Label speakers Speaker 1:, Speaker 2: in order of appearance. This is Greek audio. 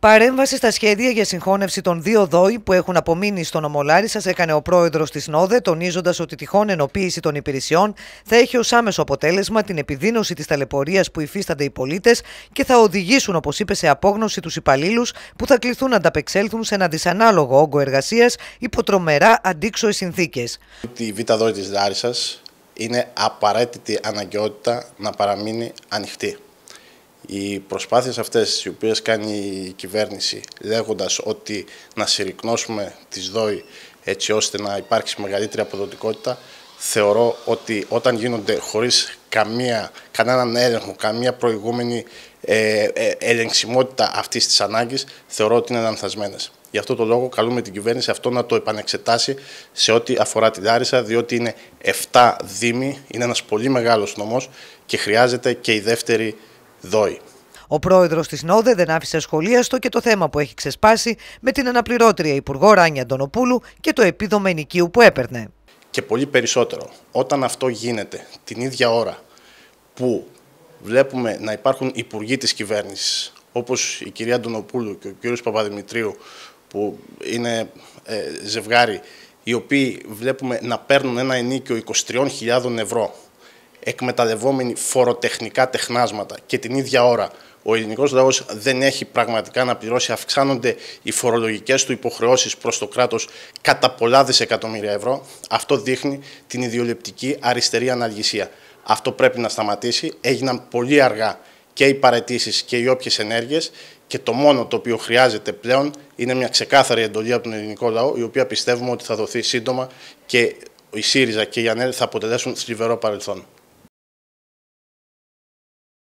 Speaker 1: Παρέμβαση στα σχέδια για συγχώνευση των δύο δόη που έχουν απομείνει στον Ομολάρη σας έκανε ο πρόεδρος της ΝΟΔΕ, τονίζοντας ότι τυχόν ενοποίηση των υπηρεσιών θα έχει ως άμεσο αποτέλεσμα την επιδείνωση της ταλαιπωρίας που υφίστανται οι πολίτες και θα οδηγήσουν, όπως είπε, σε απόγνωση τους υπαλλήλους που θα κληθούν να ανταπεξέλθουν σε ένα δυσανάλογο όγκο εργασίας υπό τρομερά αντίξωες
Speaker 2: συνθήκες. Η β' δόη της σα είναι απαραίτητη αναγκαιότητα να παραμείνει ανοιχτή. Οι προσπάθειες αυτές οι οποίες κάνει η κυβέρνηση λέγοντας ότι να συρρυκνώσουμε τις ΔΟΗ έτσι ώστε να υπάρξει μεγαλύτερη αποδοτικότητα θεωρώ ότι όταν γίνονται χωρίς καμία, κανέναν έλεγχο, καμία προηγούμενη ε, ε, ελεγξιμότητα αυτής της ανάγκης θεωρώ ότι είναι λανθασμένες. Γι' αυτό το λόγο καλούμε την κυβέρνηση αυτό να το επανεξετάσει σε ό,τι αφορά την Λάρισα, διότι είναι 7 δήμοι, είναι ένας πολύ μεγάλος νομός και χρειάζεται και η δεύτερη
Speaker 1: ο πρόεδρος της ΝΟΔΕ δεν άφησε στο και το θέμα που έχει ξεσπάσει με την αναπληρώτρια Υπουργό Ράνια Αντωνοπούλου και το επίδομα ενοικίου που έπαιρνε.
Speaker 2: Και πολύ περισσότερο, όταν αυτό γίνεται την ίδια ώρα που βλέπουμε να υπάρχουν υπουργοί της κυβέρνησης, όπως η κυρία Αντωνοπούλου και ο κύριος Παπαδημητρίου, που είναι ε, ζευγάρι, οι οποίοι βλέπουμε να παίρνουν ένα ενίκιο 23.000 ευρώ εκμεταλλευόμενοι φοροτεχνικά τεχνάσματα και την ίδια ώρα ο ελληνικός λαός δεν έχει πραγματικά να πληρώσει, αυξάνονται οι φορολογικές του υποχρεώσεις προς το κράτος κατά πολλά δισεκατομμύρια ευρώ. Αυτό δείχνει την ιδιολεπτική αριστερή αναλυσία. Αυτό πρέπει να σταματήσει. Έγιναν πολύ αργά και οι παρετήσεις και οι όποιες ενέργειες. Και το μόνο το οποίο χρειάζεται πλέον είναι μια ξεκάθαρη εντολή από τον ελληνικό λαό, η οποία πιστεύουμε ότι θα δοθεί σύντομα και η ΣΥΡΙΖΑ και η ΑΝΕΛ θα αποτελέσουν θλιβερό παρελθόν.